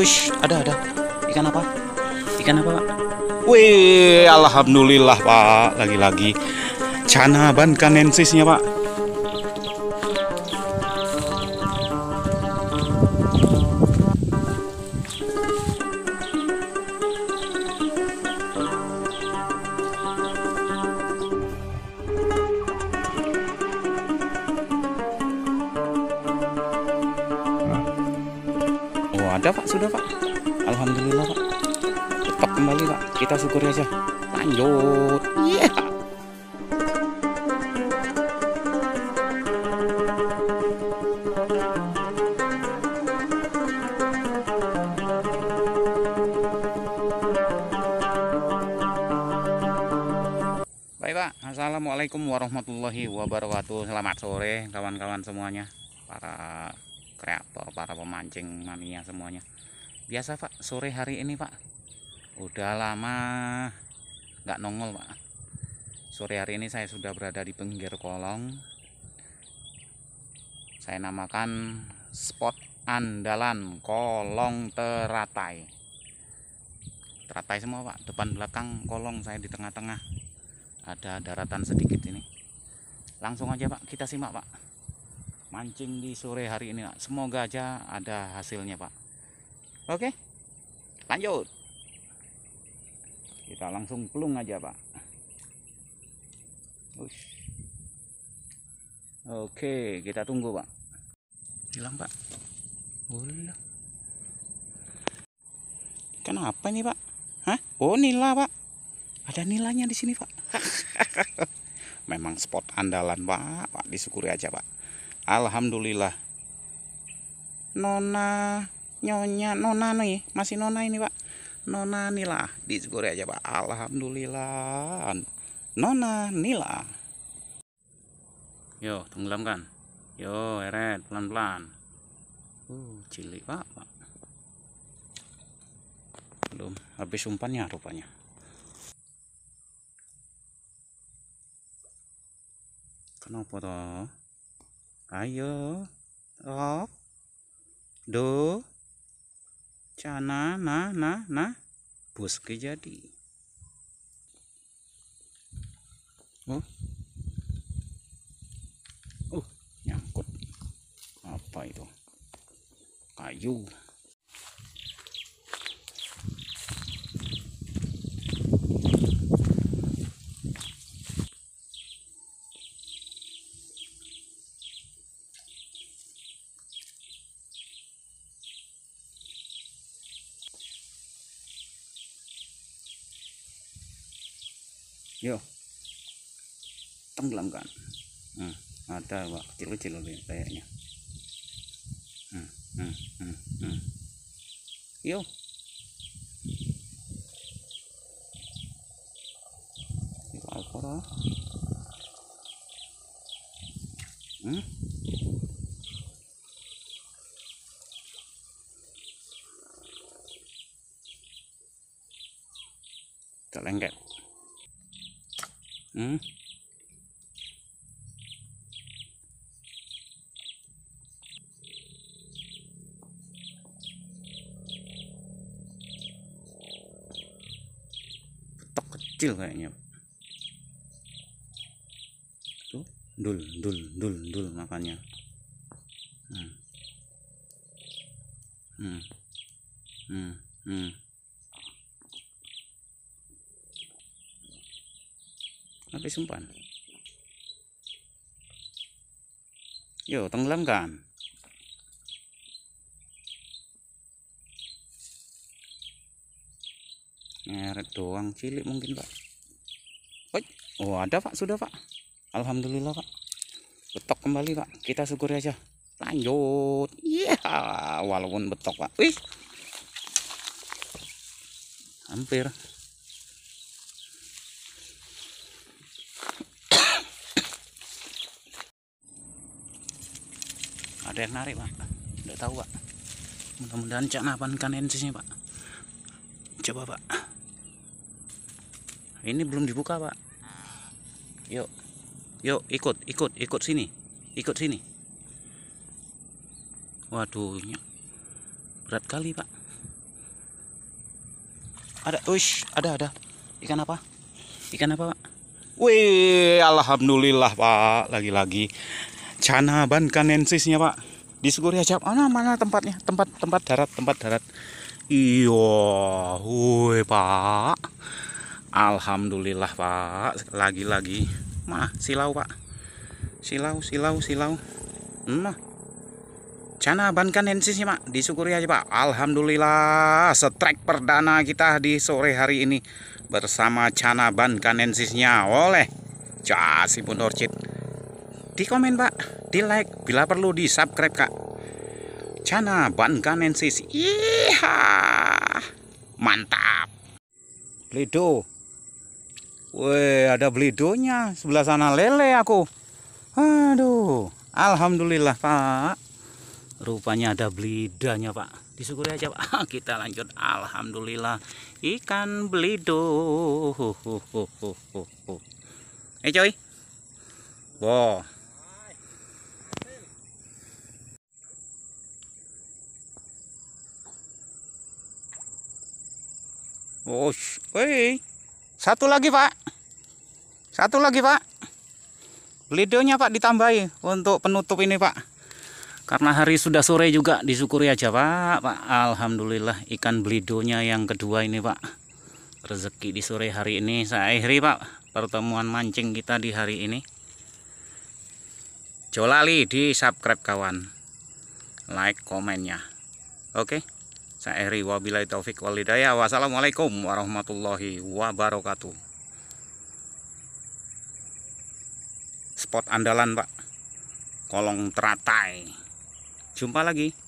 Wih, ada ada. Ikan apa? Ikan apa, Pak? Wih, alhamdulillah, Pak. Lagi-lagi. Cana ban kanensisnya, Pak. Ada Pak, sudah Pak. Alhamdulillah Pak. Tetap kembali Pak. Kita syukuri aja. Lanjut. Iya. Yeah. Baik Pak, Assalamualaikum warahmatullahi wabarakatuh Selamat sore kawan-kawan semuanya Para kreator para pemancing mania semuanya biasa pak sore hari ini pak udah lama nggak nongol pak sore hari ini saya sudah berada di pinggir kolong saya namakan spot andalan kolong teratai teratai semua pak depan belakang kolong saya di tengah-tengah ada daratan sedikit ini langsung aja pak kita simak pak mancing di sore hari ini Pak. semoga aja ada hasilnya pak oke lanjut kita langsung pelung aja pak Ush. oke kita tunggu pak hilang pak Ula. kenapa ini pak Hah? oh nila pak ada nilainya di sini pak memang spot andalan pak pak disyukuri aja pak Alhamdulillah. Nona, nyonya, nona nih, anu ya? masih nona ini pak. Nona Nila, disegore aja pak. Alhamdulillah. Nona Nila. Yo, tenggelamkan. Yo, eret, pelan-pelan. Uh, cili pak, pak. Belum, habis umpannya rupanya. Kenapa toh? ayo rok do cana na na na bus kejadi. jadi oh oh nyangkut apa itu kayu yo tenggelamkan hmm, ada pak kecil-kecil kayaknya hmm, hmm, hmm, hmm. yo itu alkohol hmm? kita lengket Hmm? Petok kecil kayaknya. Tuh, dul, dul, dul, dul makanya Hmm. Hmm. Hmm. Hmm. Tapi sumpan. Yo, tenggelamkan. Ngeret doang cilik mungkin, Pak. Oi. Oh, ada, Pak. Sudah, Pak. Alhamdulillah, Pak. Betok kembali, Pak. Kita syukuri aja. Lanjut. Iya, yeah. walaupun betok, Pak. Wih. Hampir. ada yang narik pak Tidak tahu pak mudah-mudahan cak napan ikan ensisnya pak coba pak ini belum dibuka pak yuk yuk ikut ikut ikut sini ikut sini waduh berat kali pak ada ush ada ada ikan apa ikan apa pak wih alhamdulillah pak lagi-lagi Cana ban kanensisnya Pak. Di aja. Oh, Mana mana tempatnya? Tempat tempat darat, tempat darat. Iya, woi Pak. Alhamdulillah Pak, lagi-lagi. Mah, silau Pak. Silau, silau, silau. Mah. Cana ban kanensisnya Pak, disyukuri aja Pak. Alhamdulillah, setrek perdana kita di sore hari ini bersama Cana ban kanensisnya oleh Sipun Orchid di komen pak di like bila perlu di subscribe kak channel ban kanensis iha mantap belido Weh, ada belidonya. Sebelah sana lele aku. Aduh, alhamdulillah, Pak. Rupanya ada belidanya, Pak. Disyukuri aja, Pak. Kita lanjut. Alhamdulillah, ikan belido. Eh, coy. Wow. Wush, woi. Satu lagi, Pak. Satu lagi, Pak. Lidonya, Pak, ditambahi untuk penutup ini, Pak. Karena hari sudah sore juga disyukuri aja, Pak. Pak, alhamdulillah ikan belidonya yang kedua ini, Pak. Rezeki di sore hari ini saya akhiri, Pak, pertemuan mancing kita di hari ini. Jolali di subscribe kawan. Like komennya. Oke. Okay? Saya Eri wabillahi taufik walidaya. Wassalamualaikum warahmatullahi wabarakatuh. Spot andalan, Pak. Kolong teratai. Jumpa lagi.